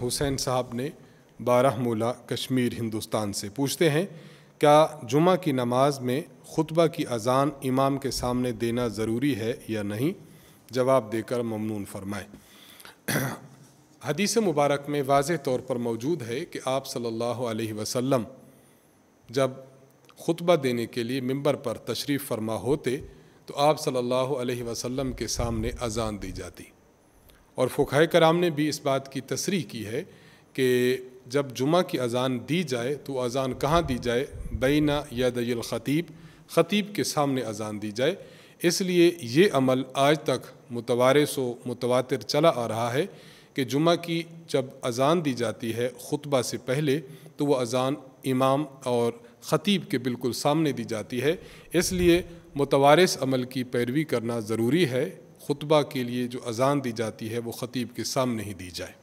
हुसैन साहब ने बारहमूला कश्मीर हिंदुस्तान से पूछते हैं क्या जुमा की नमाज में खुतबा की अजान इमाम के सामने देना ज़रूरी है या नहीं जवाब देकर ममनून फरमाएं हदीस मुबारक में वाज तौर पर मौजूद है कि आप सल्लल्लाहु अलैहि वसल्लम जब खुतबा देने के लिए मिंबर पर तशरीफ़ फरमा होते तो आप सल्लल्लाहु अलैहि वसल्लम के सामने अजान दी जाती और फोखाए कराम ने भी इस बात की तस्री की है कि जब जुमा की अज़ान दी जाए तो अज़ान कहाँ दी जाए बैना यदयल ख़तीब ख़तीब के सामने अज़ान दी जाए इसलिए ये अमल आज तक मुतवारस व मुतवातर चला आ रहा है कि जुमा की जब अज़ान दी जाती है ख़ुतबा से पहले तो वह अज़ान इमाम और ख़तीब के बिल्कुल सामने दी जाती है इसलिए मुतवारस अमल की पैरवी करना ज़रूरी है खुतबा के लिए जो अज़ान दी जाती है वो ख़तीब के सामने ही दी जाए